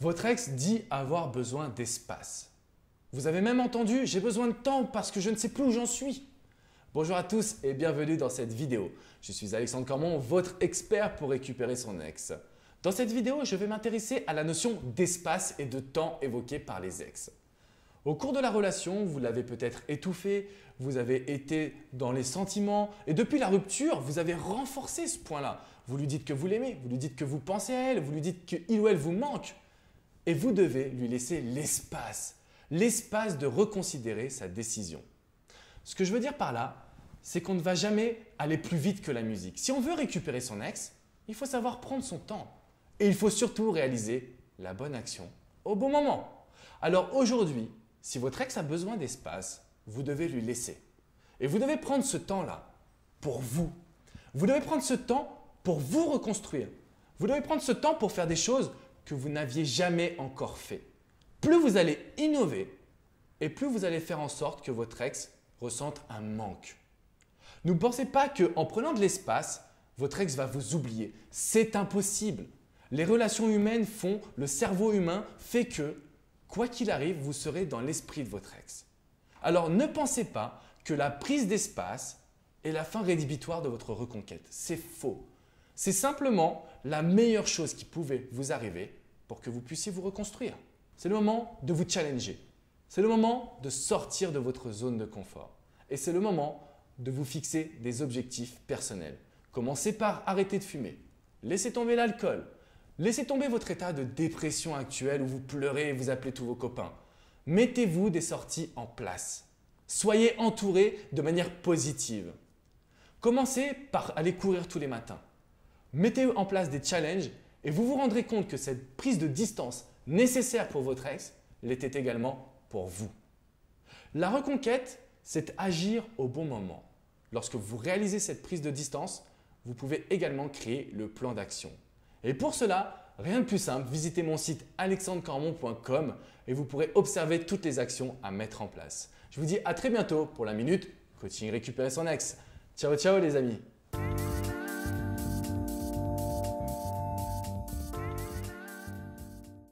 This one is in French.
Votre ex dit avoir besoin d'espace. Vous avez même entendu « j'ai besoin de temps parce que je ne sais plus où j'en suis ». Bonjour à tous et bienvenue dans cette vidéo. Je suis Alexandre Cormon, votre expert pour récupérer son ex. Dans cette vidéo, je vais m'intéresser à la notion d'espace et de temps évoquée par les ex. Au cours de la relation, vous l'avez peut-être étouffé, vous avez été dans les sentiments et depuis la rupture, vous avez renforcé ce point-là. Vous lui dites que vous l'aimez, vous lui dites que vous pensez à elle, vous lui dites qu'il ou elle vous manque et vous devez lui laisser l'espace, l'espace de reconsidérer sa décision. Ce que je veux dire par là, c'est qu'on ne va jamais aller plus vite que la musique. Si on veut récupérer son ex, il faut savoir prendre son temps. Et il faut surtout réaliser la bonne action au bon moment. Alors aujourd'hui, si votre ex a besoin d'espace, vous devez lui laisser. Et vous devez prendre ce temps-là pour vous. Vous devez prendre ce temps pour vous reconstruire. Vous devez prendre ce temps pour faire des choses que vous n'aviez jamais encore fait. Plus vous allez innover et plus vous allez faire en sorte que votre ex ressente un manque. Ne pensez pas qu'en prenant de l'espace, votre ex va vous oublier. C'est impossible. Les relations humaines font, le cerveau humain fait que, quoi qu'il arrive, vous serez dans l'esprit de votre ex. Alors ne pensez pas que la prise d'espace est la fin rédhibitoire de votre reconquête. C'est faux. C'est simplement la meilleure chose qui pouvait vous arriver pour que vous puissiez vous reconstruire. C'est le moment de vous challenger. C'est le moment de sortir de votre zone de confort. Et c'est le moment de vous fixer des objectifs personnels. Commencez par arrêter de fumer. Laissez tomber l'alcool. Laissez tomber votre état de dépression actuel où vous pleurez et vous appelez tous vos copains. Mettez-vous des sorties en place. Soyez entouré de manière positive. Commencez par aller courir tous les matins mettez en place des challenges et vous vous rendrez compte que cette prise de distance nécessaire pour votre ex l'était également pour vous. La reconquête, c'est agir au bon moment. Lorsque vous réalisez cette prise de distance, vous pouvez également créer le plan d'action. Et pour cela, rien de plus simple, visitez mon site alexandrecormon.com et vous pourrez observer toutes les actions à mettre en place. Je vous dis à très bientôt pour la minute coaching récupérer son ex. Ciao ciao les amis.